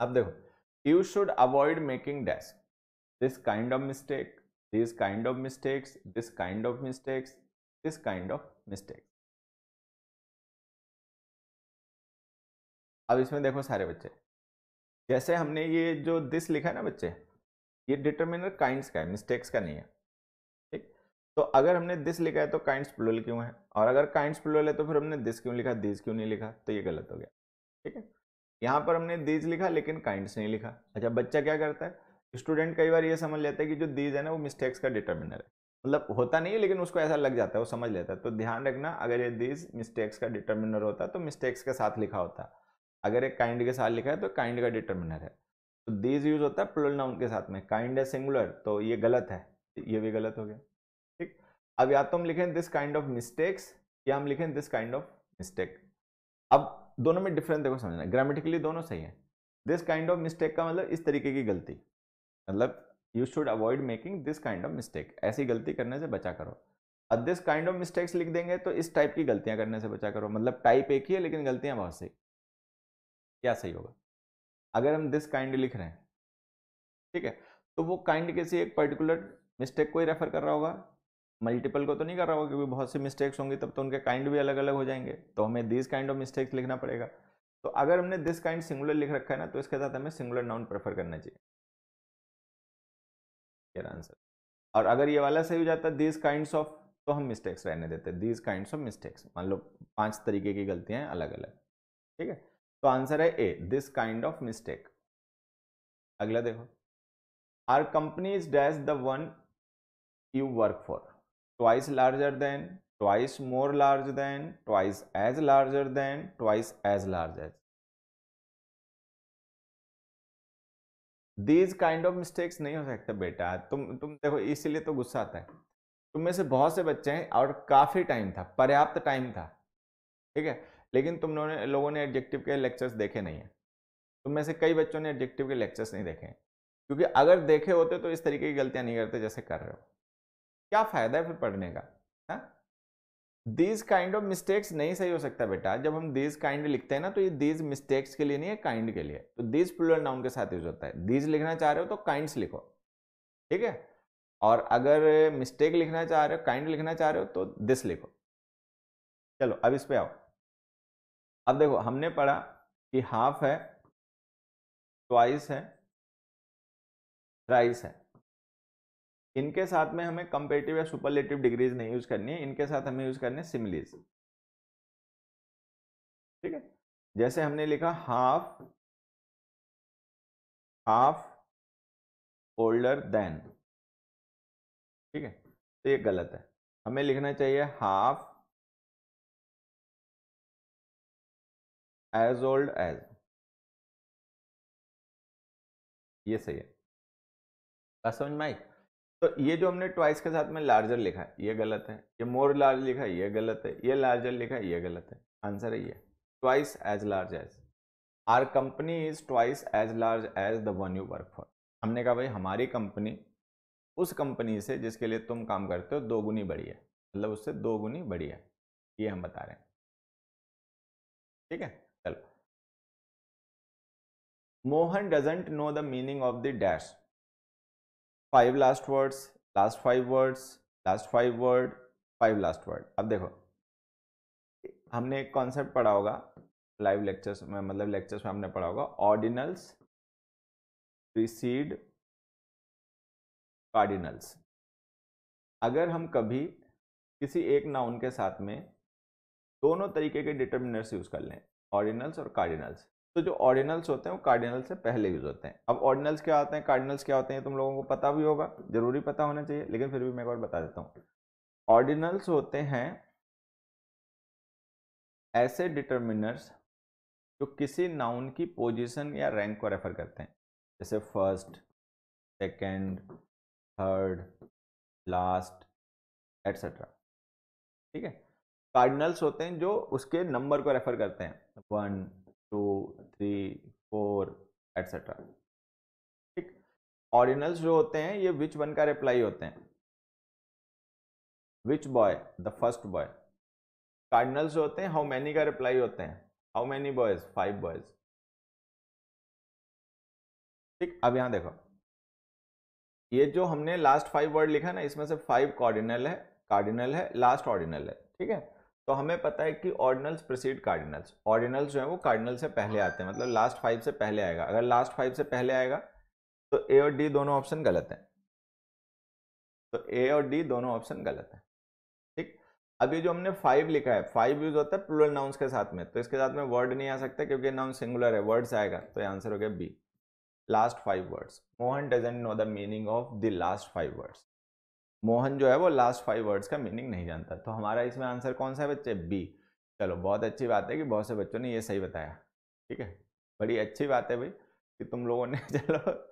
अब देखो you should avoid making dash this kind of mistake this kind of mistakes this kind of mistakes this kind of mistakes अब इसमें देखो सारे बच्चे जैसे हमने ये जो दिस लिखा है ना बच्चे ये डिटर्मिनर काइंड्स का है मिस्टेक्स का नहीं है ठीक तो अगर हमने दिस लिखा है तो काइंड्स प्लूरल क्यों है और अगर काइंड्स प्लूरल है तो फिर हमने दिस क्यों लिखा दिस क्यों नहीं लिखा तो ये गलत हो गया ठीक है यहाँ पर हमने दीज लिखा लेकिन काइंड्स नहीं लिखा अच्छा बच्चा क्या करता है स्टूडेंट कई बार ये समझ लेता है कि जो दीज है ना वो मिस्टेक्स का डिटर्मिनर है मतलब होता नहीं है लेकिन उसको ऐसा लग जाता है वो समझ लेता है तो ध्यान रखना अगर ये दीज मिस्टेक्स का डिटर्मिनर होता तो मिस्टेक्स के साथ लिखा होता अगर एक काइंड के साथ लिखा है तो काइंड का डिटर्मिनर है तो दीज यूज होता है प्लुरल नाउन के साथ में काइंड है सिंगुलर तो ये गलत है ये भी गलत हो गया ठीक अब या तो हम लिखें दिस काइंड ऑफ मिस्टेक्स या हम लिखें दिस काइंड ऑफ मिस्टेक अब दोनों में डिफरेंस देखो समझना ग्रामेटिकली दोनों सही है दिस काइंड ऑफ मिस्टेक का मतलब इस तरीके की गलती मतलब you should avoid making this kind of mistake ऐसी गलती करने से बचा करो अब दिस काइंड ऑफ मिस्टेक्स लिख देंगे तो इस टाइप की गलतियां करने से बचा करो मतलब टाइप एक ही है लेकिन गलतियां बहुत सही क्या सही होगा अगर हम दिस काइंड लिख रहे हैं ठीक है तो वो काइंड किसी एक पर्टिकुलर मिस्टेक को ही रेफर कर रहा होगा मल्टीपल को तो नहीं कर रहा होगा क्योंकि बहुत सी मिस्टेक्स होंगी तब तो उनके काइंड भी अलग अलग हो जाएंगे तो हमें दिस काइंड ऑफ मिस्टेक्स लिखना पड़ेगा तो अगर हमने दिस काइंड सिंगुलर लिख रखा है ना तो इसके साथ हमें सिंगुलर नाउन प्रेफर करना चाहिए आंसर और अगर ये वाला सही हो जाता है दिस काइंड ऑफ तो हम मिस्टेक्स रहने देते हैं दीज काइंड ऑफ मिस्टेक्स मान लो पांच तरीके की गलतियां हैं अलग अलग ठीक है तो आंसर है A this kind of mistake अगला देखो our company is dash the one you work for twice larger than twice more large than twice as larger than twice as large as these kind of mistakes नहीं हो सकते बेटा तुम तुम देखो इसीलिए तो गुस्सा आता है तुम में से बहुत से बच्चे हैं और काफ़ी टाइम था पर्याप्त टाइम था ठीक है लेकिन तुम लोगों लोगों ने एडजेक्टिव के लेक्चर्स देखे नहीं हैं तुम में से कई बच्चों ने एडजेक्टिव के लेक्चर्स नहीं देखे हैं क्योंकि अगर देखे होते तो इस तरीके की गलतियाँ नहीं करते जैसे कर रहे हो क्या फ़ायदा है फिर पढ़ने का दीज काइंड ऑफ मिस्टेक्स नहीं सही हो सकता बेटा जब हम दीज काइंड लिखते हैं ना तो ये दीज मिस्टेक्स के लिए नहीं है काइंड के लिए तो दीज प्लूरल नाउन के साथ यूज होता है दीज लिखना चाह रहे हो तो काइंड्स लिखो ठीक है और अगर मिस्टेक लिखना चाह रहे हो काइंड लिखना चाह रहे हो तो दिस लिखो चलो अब इस पे आओ अब देखो हमने पढ़ा कि हाफ है ट्वाइस है राइस है इनके साथ में हमें कंपेटिव या सुपरलेटिव डिग्रीज नहीं यूज़ करनी है इनके साथ हमें यूज़ करने सिमिलीज ठीक है जैसे हमने लिखा हाफ हाफ ओल्डर देन ठीक है तो ये गलत है हमें लिखना चाहिए हाफ एज ओल्ड एज ये सही है समझ में आई तो ये जो हमने ट्वाइस के साथ में लार्जर लिखा है ये गलत है ये मोर लार्ज लिखा है ये गलत है ये लार्जर लिखा है ये गलत है आंसर है ये twice as large as our company is twice as large as the one you work for हमने कहा भाई हमारी कंपनी उस कंपनी से जिसके लिए तुम काम करते हो दो गुनी बड़ी है मतलब उससे दो गुनी बड़ी है ये हम बता रहे हैं ठीक है चलो Mohan doesn't know the meaning of the dash five last words last five words last five word five last word अब देखो हमने एक कॉन्सेप्ट पढ़ा होगा लाइव लेक्चर्स में मतलब लेक्चर्स में हमने पढ़ा होगा ऑर्डिनल्स प्रीसीड कार्डिनल्स अगर हम कभी किसी एक नाउन के साथ में दोनों तरीके के डिटर्मिनर्स यूज़ कर लें ऑर्डिनल्स और कार्डिनल्स तो जो ऑर्डिनल्स होते हैं वो कार्डिनल से पहले यूज होते हैं अब ऑर्डिनल्स क्या होते हैं कार्डिनल्स क्या होते हैं तुम लोगों को पता भी होगा जरूरी पता होना चाहिए लेकिन फिर भी मैं एक बार बता देता हूँ ऑर्डिनल्स होते हैं ऐसे डिटर्मिनर्स जो किसी नाउन की पोजिशन या रैंक को रेफर करते हैं जैसे first second third last etcetera ठीक है कार्डिनल्स होते हैं जो उसके नंबर को रेफर करते हैं one two three four etcetera ठीक ऑर्डिनल्स जो होते हैं ये विच वन का रिप्लाई होते हैं which boy the first boy cardinals जो होते हैं हाउ मैनी का रिप्लाई होते हैं how many boys five boys ठीक अब यहां देखो ये जो हमने लास्ट फाइव वर्ड लिखा ना इसमें से फाइव कॉर्डिनल है कार्डिनल है लास्ट ऑर्डिनल है ठीक है तो हमें पता है कि ऑर्डिनल्स प्रोसीड कार्डिनल्स ऑर्डिनल्स जो है वो कार्डिनल से पहले आते हैं मतलब लास्ट फाइव से पहले आएगा अगर लास्ट फाइव से पहले आएगा तो ए और डी दोनों ऑप्शन गलत हैं तो ए और डी दोनों ऑप्शन गलत है ठीक अभी जो हमने फाइव लिखा है फाइव यूज होता है प्लुरल नाउंस के साथ में तो इसके साथ में वर्ड नहीं आ सकता क्योंकि नाउन सिंगुलर है वर्ड्स आएगा तो आंसर हो गया B last five words Mohan doesn't know the meaning of the last five words Mohan जो है वो लास्ट फाइव वर्ड्स का मीनिंग नहीं जानता तो हमारा इसमें आंसर कौन सा है बच्चे बी चलो बहुत अच्छी बात है कि बहुत से बच्चों ने ये सही बताया ठीक है बड़ी अच्छी बात है भाई कि तुम लोगों ने चलो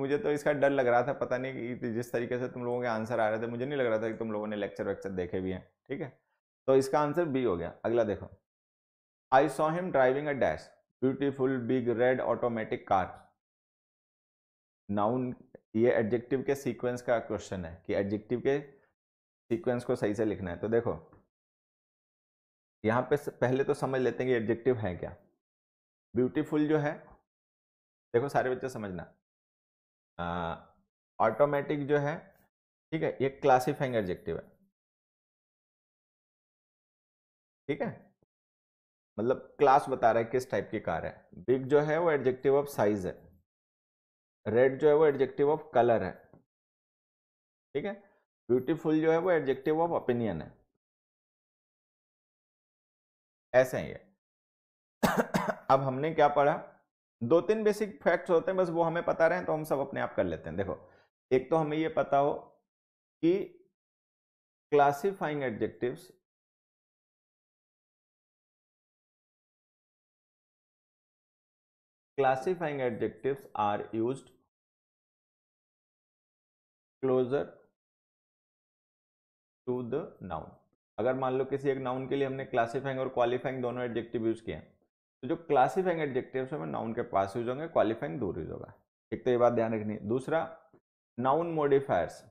मुझे तो इसका डर लग रहा था पता नहीं कि जिस तरीके से तुम लोगों के आंसर आ रहे थे मुझे नहीं लग रहा था कि तुम लोगों ने लेक्चर वेक्चर देखे भी हैं ठीक है तो इसका आंसर बी हो गया अगला देखो I saw him driving a dash beautiful big red automatic car noun ये एडजेक्टिव के सीक्वेंस का क्वेश्चन है कि एडजेक्टिव के सीक्वेंस को सही से लिखना है तो देखो यहाँ पे पहले तो समझ लेते हैं कि एडजेक्टिव है क्या ब्यूटीफुल जो है देखो सारे बच्चे समझना ऑटोमेटिक जो है ठीक है ये क्लासीफाइंग एडजेक्टिव है ठीक है मतलब क्लास बता रहा है किस टाइप की कार है बिग जो है वो एडजेक्टिव ऑफ साइज है रेड जो है वो एडजेक्टिव ऑफ कलर है ठीक है ब्यूटीफुल जो है वो एडजेक्टिव ऑफ ओपिनियन है ऐसे ही है अब हमने क्या पढ़ा दो तीन बेसिक फैक्ट्स होते हैं बस वो हमें पता रहे तो हम सब अपने आप कर लेते हैं देखो एक तो हमें ये पता हो कि classifying adjectives classifying adjectives are used closer to the noun अगर मान लो किसी एक नाउन के लिए हमने क्लासिफाइंग और क्वालिफाइंग दोनों एडजेक्टिव यूज किए तो जो क्लासीफाइंग एडजेक्टिव्स हैं नाउन के पास यूज होंगे क्वालिफाइंग दूर यूज होगा एक तो ये बात ध्यान रखनी दूसरा नाउन मोडिफायर्स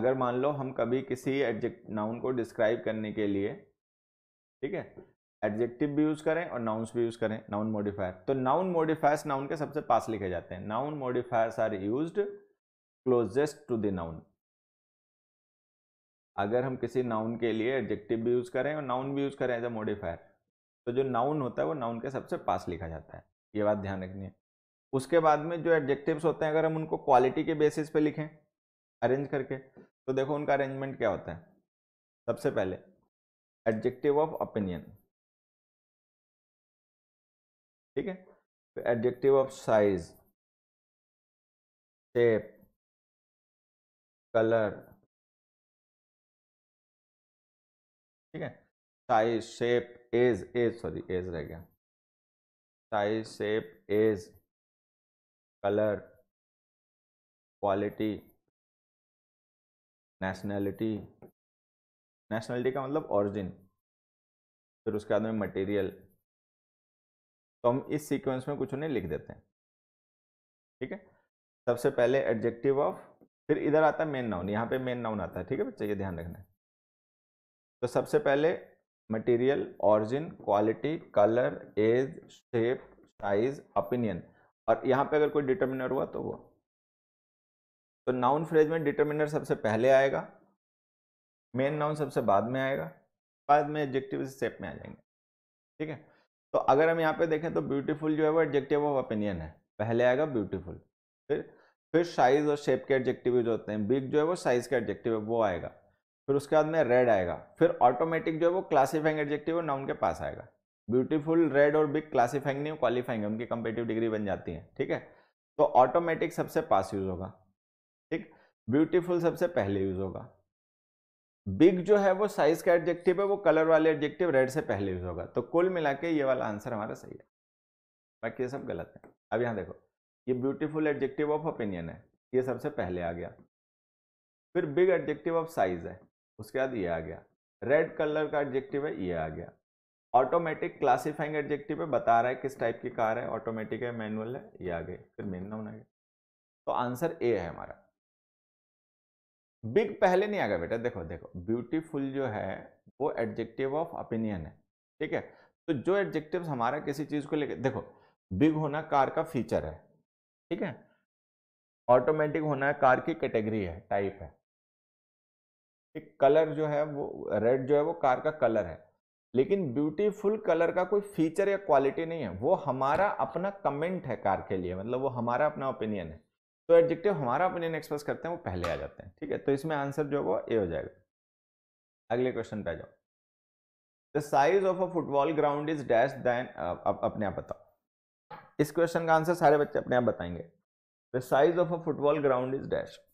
अगर मान लो हम कभी किसी एडजेक्ट नाउन को डिस्क्राइब करने के लिए ठीक है एडजेक्टिव भी यूज़ करें और नाउन्स भी यूज़ करें नाउन मॉडिफायर तो नाउन मॉडिफायर्स नाउन के सबसे पास लिखे जाते हैं noun modifiers are used closest to the noun अगर हम किसी नाउन के लिए एडजेक्टिव भी यूज़ करें और नाउन भी यूज़ करें एज ए मॉडिफायर तो जो नाउन होता है वो नाउन के सबसे पास लिखा जाता है ये बात ध्यान रखनी है उसके बाद में जो एडजेक्टिव्स होते हैं अगर हम उनको क्वालिटी के बेसिस पे लिखें अरेंज करके तो देखो उनका अरेंजमेंट क्या होता है सबसे पहले एडजेक्टिव ऑफ ओपिनियन ठीक है फिर adjective of size shape colour ठीक है size shape age age sorry age रह गया size shape age colour quality nationality nationality का मतलब ओरिजिन फिर उसके बाद में मटेरियल तो हम इस सीक्वेंस में कुछ उन्हें लिख देते हैं ठीक है सबसे पहले एडजेक्टिव ऑफ फिर इधर आता है मेन नाउन यहाँ पे मेन नाउन आता है ठीक है बच्चे ये ध्यान रखना है तो सबसे पहले material origin quality colour age shape size opinion और यहाँ पे अगर कोई डिटर्मिनर हुआ तो वो तो नाउन फ्रेज में डिटर्मिनर सबसे पहले आएगा मेन नाउन सबसे बाद में आएगा बाद में एडजेक्टिव इस में आ जाएंगे ठीक है तो अगर हम यहाँ पे देखें तो ब्यूटीफुल जो है वो एडजेक्टिव ऑफ ओपिनियन है पहले आएगा ब्यूटीफुल फिर फिर साइज़ और शेप के एडजेक्टिव जो होते हैं बिग जो है वो साइज़ का एडजेक्टिव है वो आएगा फिर उसके बाद में रेड आएगा फिर ऑटोमेटिक जो है वो क्लासीफाइंग एडजेक्टिव और नाउन के पास आएगा ब्यूटीफुल रेड और बिग क्लासीफाइंग नहीं क्वालिफाइंग उनकी कंपेटिव डिग्री बन जाती है ठीक है तो ऑटोमेटिक सबसे पास यूज़ होगा ठीक ब्यूटीफुल सबसे पहले यूज़ होगा बिग जो है वो साइज का एडजेक्टिव है वो कलर वाले एडजेक्टिव रेड से पहले यूज होगा तो कुल मिला के ये वाला आंसर हमारा सही है बाकी ये सब गलत है अब यहाँ देखो ये ब्यूटीफुल एडजेक्टिव ऑफ ओपिनियन है ये सबसे पहले आ गया फिर बिग एडजेक्टिव ऑफ साइज है उसके बाद ये आ गया रेड कलर का एडजेक्टिव है ये आ गया ऑटोमेटिक क्लासीफाइंग एडजेक्टिव है बता रहा है किस टाइप की कार है ऑटोमेटिक है मैनुअल है ये आ गए फिर मेन नाउन आ गया तो आंसर ए है हमारा बिग पहले नहीं आ गया बेटा देखो देखो ब्यूटीफुल जो है वो एडजेक्टिव ऑफ ओपिनियन है ठीक है तो जो एडजेक्टिव हमारा किसी चीज़ को लेकर देखो बिग होना कार का फीचर है ठीक है ऑटोमेटिक होना है कार की कैटेगरी है टाइप है एक कलर जो है वो रेड जो है वो कार का कलर है लेकिन ब्यूटीफुल कलर का कोई फीचर या क्वालिटी नहीं है वो हमारा अपना कमेंट है कार के लिए मतलब वो हमारा अपना ओपिनियन है तो एडजेक्टिव हमारा ओपिनियन एक्सप्रेस करते हैं वो पहले आ जाते हैं ठीक है तो इसमें आंसर जो वो ए हो जाएगा अगले क्वेश्चन पे आ जाओ the size of a football ground is dash than अपने आप बताओ इस क्वेश्चन का आंसर सारे बच्चे अपने आप बताएंगे the size of a football ground is dash